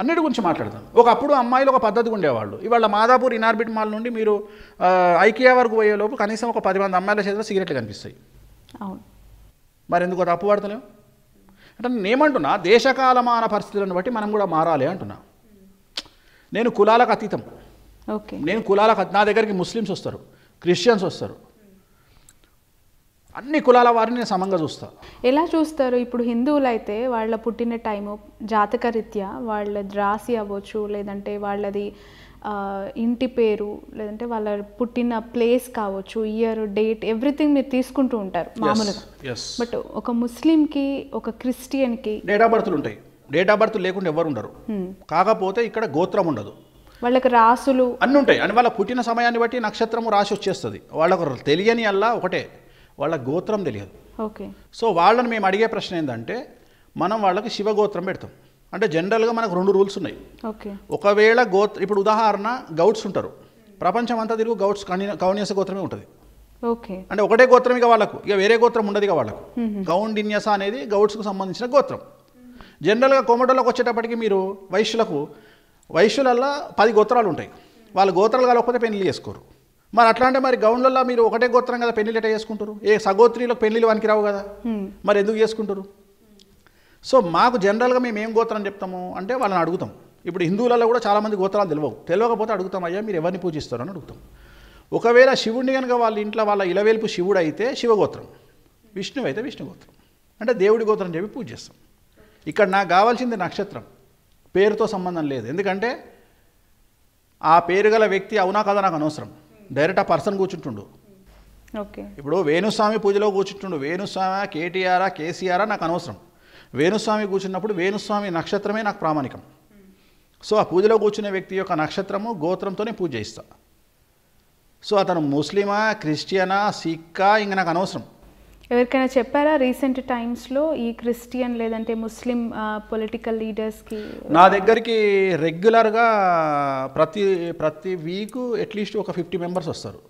అన్నిటి గురించి మాట్లాడదాం ఒకప్పుడు అమ్మాయిలు ఒక పద్ధతి ఉండేవాళ్ళు ఇవాళ మాదాపూర్ ఇనార్బిట్ మాల్ నుండి మీరు ఐకియా వరకు పోయేలోపు కనీసం ఒక పది మంది అమ్మాయిల చేతిలో సిగరెట్లు కనిపిస్తాయి అవును మరి ఎందుకు తప్పు పడతలేము పడతలేం అంటే నేనేమంటున్నా దేశకాలమాన పరిస్థితులను బట్టి మనం కూడా మారాలి అంటున్నా నేను కులాలకు అతీతం ఓకే నేను కులాలకు నా దగ్గరికి ముస్లిమ్స్ వస్తారు క్రిస్టియన్స్ వస్తారు అన్ని కులాల వారిని సమంగా చూస్తారు ఎలా చూస్తారు ఇప్పుడు హిందువులు అయితే వాళ్ళ పుట్టిన టైము జాతకరీత్యా వాళ్ళ రాసి అవ్వచ్చు లేదంటే వాళ్ళది ఇంటి పేరు లేదంటే వాళ్ళ పుట్టిన ప్లేస్ కావచ్చు ఇయర్ డేట్ ఎవ్రీథింగ్ మీరు తీసుకుంటూ ఉంటారు మామూలుగా బట్ ఒక ముస్లింకి ఒక క్రిస్టియన్కి డేట్ ఆఫ్ బర్త్లు ఉంటాయి డేట్ ఆఫ్ బర్త్ లేకుండా ఎవరు ఉండరు hmm. కాకపోతే ఇక్కడ గోత్రం ఉండదు వాళ్ళకి రాసులు అన్నీ ఉంటాయి అని వాళ్ళ పుట్టిన సమయాన్ని బట్టి నక్షత్రము రాసి వచ్చేస్తుంది వాళ్ళకు తెలియని అల్లా ఒకటే వాళ్ళ గోత్రం తెలియదు ఓకే సో వాళ్ళని మేము అడిగే ప్రశ్న ఏంటంటే మనం వాళ్ళకి శివగోత్రం పెడతాం అంటే జనరల్గా మనకు రెండు రూల్స్ ఉన్నాయి ఓకే ఒకవేళ గోత్ర ఇప్పుడు ఉదాహరణ గౌడ్స్ ఉంటారు ప్రపంచం అంతా తిరుగు గౌడ్స్ కౌన్యస గోత్రమే ఉంటుంది ఓకే అంటే ఒకటే గోత్రం ఇక వాళ్ళకు ఇక వేరే గోత్రం ఉండదు ఇక వాళ్ళకు గౌండిన్యస అనేది గౌడ్స్కు సంబంధించిన గోత్రం జనరల్గా కొమటలోకి వచ్చేటప్పటికి మీరు వైశ్యులకు వైశ్యులల్లో పది గోత్రాలు ఉంటాయి వాళ్ళ గోత్రాలు కాకపోతే పెళ్లి చేసుకోరు మరి అట్లా అంటే మరి గౌన్లలో మీరు ఒకటే గోత్రం కదా పెళ్లిలు ఎట్లా చేసుకుంటారు ఏ సగోత్రిలో పెళ్లిలు రావు కదా మరి ఎందుకు చేసుకుంటారు సో మాకు జనరల్గా మేము ఏం గోత్రం చెప్తాము అంటే వాళ్ళని అడుగుతాం ఇప్పుడు హిందువులలో కూడా చాలామంది గోత్రాలు తెలియవు తెలియకపోతే అడుగుతాం అయ్యా మీరు ఎవరిని పూజిస్తారు అని అడుగుతాం ఒకవేళ శివుడిని కనుక వాళ్ళ ఇంట్లో వాళ్ళ ఇలవేల్పు శివుడు అయితే శివగోత్రం విష్ణువు అయితే విష్ణుగోత్రం అంటే దేవుడి గోత్రం చెప్పి పూజ చేస్తాం ఇక్కడ నాకు కావాల్సింది నక్షత్రం పేరుతో సంబంధం లేదు ఎందుకంటే ఆ పేరు గల వ్యక్తి అవునా కదా నాకు అనవసరం డైరెక్ట్ ఆ పర్సన్ కూర్చుంటుండు ఓకే ఇప్పుడు వేణుస్వామి పూజలో కూర్చుంటుండు వేణుస్వామి కేటీఆరా కేసీఆరా నాకు అనవసరం వేణుస్వామి కూర్చున్నప్పుడు వేణుస్వామి నక్షత్రమే నాకు ప్రామాణికం సో ఆ పూజలో కూర్చునే వ్యక్తి యొక్క నక్షత్రము గోత్రంతోనే పూజ చేస్తా సో అతను ముస్లిమా క్రిస్టియనా సిక్కా ఇంక నాకు అనవసరం ఎవరికైనా చెప్పారా రీసెంట్ టైమ్స్లో ఈ క్రిస్టియన్ లేదంటే ముస్లిం పొలిటికల్ లీడర్స్కి నా దగ్గరికి రెగ్యులర్గా ప్రతి ప్రతి వీక్ అట్లీస్ట్ ఒక ఫిఫ్టీ మెంబర్స్ వస్తారు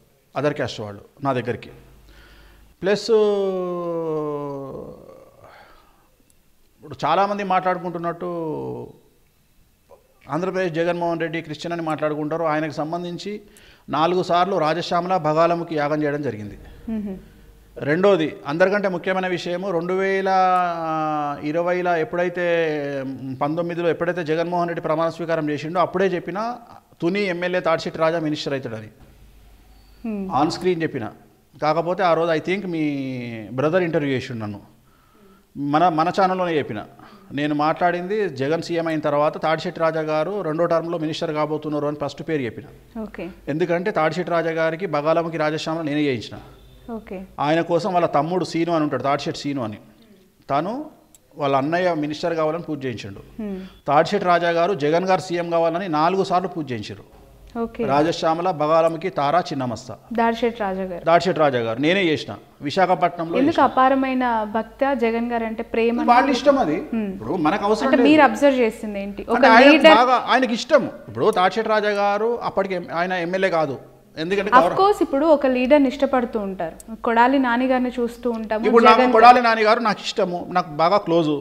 అదర్ క్యాస్ట్ వాళ్ళు నా దగ్గరికి ప్లస్ ఇప్పుడు చాలామంది మాట్లాడుకుంటున్నట్టు ఆంధ్రప్రదేశ్ జగన్మోహన్ రెడ్డి క్రిస్టియన్ అని మాట్లాడుకుంటారు ఆయనకు సంబంధించి నాలుగు సార్లు రాజశ్యామల భగాలముకి యాగం చేయడం జరిగింది రెండోది అందరికంటే ముఖ్యమైన విషయము రెండు వేల ఇరవైలో ఎప్పుడైతే పంతొమ్మిదిలో ఎప్పుడైతే జగన్మోహన్ రెడ్డి ప్రమాణ స్వీకారం చేసిండో అప్పుడే చెప్పిన తుని ఎమ్మెల్యే తాడిశెట్టి రాజా మినిస్టర్ అవుతాడని ఆన్ స్క్రీన్ చెప్పిన కాకపోతే ఆ రోజు ఐ థింక్ మీ బ్రదర్ ఇంటర్వ్యూ చేసిండు నన్ను మన మన ఛానల్లోనే చెప్పిన నేను మాట్లాడింది జగన్ సీఎం అయిన తర్వాత తాడిశెట్టి రాజా గారు రెండో టర్మ్లో మినిస్టర్ కాబోతున్నారు అని ఫస్ట్ పేరు చెప్పిన ఎందుకంటే తాడిశెట్టి రాజా గారికి బగాలమ్మకి రాజశ్యామలో నేనే చేయించిన ఆయన కోసం వాళ్ళ తమ్ముడు సీను అని ఉంటాడు తాడిషెట్ సీను అని తను వాళ్ళ అన్నయ్య మినిస్టర్ కావాలని పూజ చేయించాడు తాడిషెట్ రాజా గారు జగన్ గారు సీఎం కావాలని నాలుగు సార్లు పూజ చేయించారు రాజశ్యామల బగాలంకి తారా చిన్నమస్త దాడిషెట్ రాజా గారు రాజా గారు నేనే చేసిన విశాఖపట్నంలో ఎందుకు అపారమైన భక్త జగన్ గారు అంటే ప్రేమ వాళ్ళ ఇష్టం అది ఇప్పుడు మనకు అవసరం మీరు అబ్జర్వ్ చేసింది ఏంటి ఆయనకి ఇష్టం ఇప్పుడు దాడిషెట్ రాజా గారు అప్పటికి ఆయన ఎమ్మెల్యే కాదు ఎందుకంటే ఇప్పుడు ఒక లీడర్ని ఇష్టపడుతూ ఉంటారు కొడాలి నాన్నగారిని చూస్తూ ఉంటాము ఇప్పుడు నాకు కొడాలి నాన్నగారు నాకు ఇష్టము నాకు బాగా క్లోజు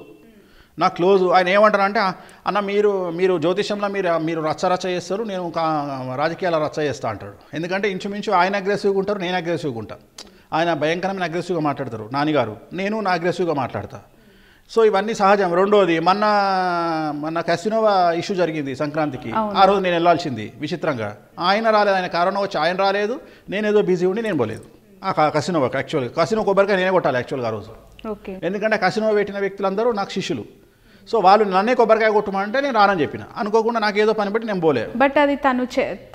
నాకు క్లోజు ఆయన ఏమంటారు అంటే అన్న మీరు మీరు జ్యోతిషంలో మీరు మీరు రచ్చ రచ్చ చేస్తారు నేను రాజకీయాల రచ్చ చేస్తా అంటాడు ఎందుకంటే ఇంచుమించు ఆయన అగ్రెసివ్గా ఉంటారు నేను అగ్రెసివ్గా ఉంటాను ఆయన భయంకరమైన అగ్రెసివ్గా మాట్లాడతారు నాన్నగారు నేను నా అగ్రెసివ్గా మాట్లాడతాను సో ఇవన్నీ సహజం రెండోది మొన్న మొన్న కసినోవా ఇష్యూ జరిగింది సంక్రాంతికి ఆ రోజు నేను వెళ్ళాల్సింది విచిత్రంగా ఆయన రాలేదు ఆయన కరోనా వచ్చి ఆయన రాలేదు నేనేదో బిజీ ఉండి నేను పోలేదు ఆ కసినోవాకి యాక్చువల్గా కసినో కొబ్బరికాయ నేనే కొట్టాలి యాక్చువల్గా ఆ రోజు ఎందుకంటే కసినోవా పెట్టిన వ్యక్తులందరూ నాకు శిష్యులు సో వాళ్ళు నన్నే కొబ్బరికాయ కొట్టమంటే నేను రానని చెప్పిన అనుకోకుండా నాకు ఏదో పని బట్టి నేను పోలే బట్ అది తను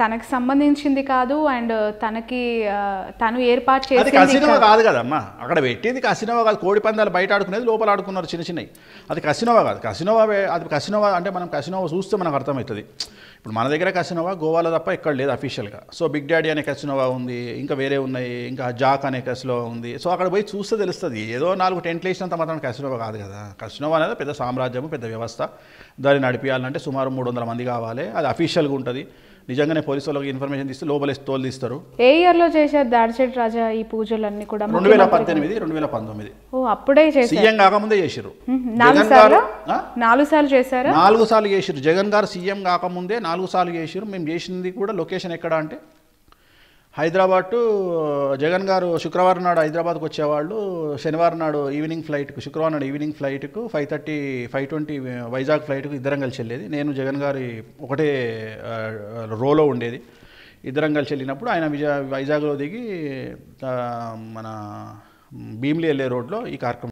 తనకు సంబంధించింది కాదు అండ్ uh, తనకి uh, తను ఏర్పాటు చేసి కసినో కాదు కదమ్మా అక్కడ పెట్టింది కసినోవా కాదు కోడి పందాలు బయట ఆడుకునేది లోపల ఆడుకున్నారు చిన్న చిన్నవి అది కసినోవా కాదు కసినోవా అది కసినోవా అంటే మనం కసినోవా చూస్తే మనకు అర్థమవుతుంది ఇప్పుడు మన దగ్గర కసినోవా గోవాలో తప్ప ఎక్కడ లేదు అఫీషియల్గా సో బిగ్ డాడీ అనే కసినోవా ఉంది ఇంకా వేరే ఉన్నాయి ఇంకా జాక్ అనే కసినోవా ఉంది సో అక్కడ పోయి చూస్తే తెలుస్తుంది ఏదో నాలుగు టెంట్లు వేసినంత మాత్రం కసినోవా కాదు కదా కసినోవా అనేది పెద్ద సామ్రాజ్యం కార్యక్రమం పెద్ద వ్యవస్థ దాన్ని నడిపించాలంటే సుమారు మూడు వందల మంది కావాలి అది అఫీషియల్గా ఉంటుంది నిజంగానే పోలీసు వాళ్ళకి ఇన్ఫర్మేషన్ తీస్తే లోపల తోలు తీస్తారు ఏ లో చేశారు దాడిచేటి రాజా ఈ పూజలన్నీ కూడా రెండు వేల పద్దెనిమిది రెండు వేల పంతొమ్మిది అప్పుడే సీఎం కాకముందే చేసారు నాలుగు సార్లు చేశారు నాలుగు సార్లు చేసిరు జగన్ గారు సీఎం కాకముందే నాలుగు సార్లు చేసారు మేము చేసింది కూడా లొకేషన్ ఎక్కడ అంటే హైదరాబాద్ టు జగన్ గారు శుక్రవారం నాడు హైదరాబాద్కు వచ్చేవాళ్ళు శనివారం నాడు ఈవినింగ్ ఫ్లైట్కు శుక్రవారం నాడు ఈవినింగ్ ఫ్లైట్కు five thirty five twenty Vizag ఫ్లైట్కు ఇద్దరం కలిసి వెళ్ళేది నేను జగన్ గారి ఒకటే రోలో ఉండేది ఇద్దరం కలిసి వెళ్ళినప్పుడు ఆయన విజయ వైజాగ్లో దిగి మన భీమిలి వెళ్ళే రోడ్లో ఈ కార్యక్రమం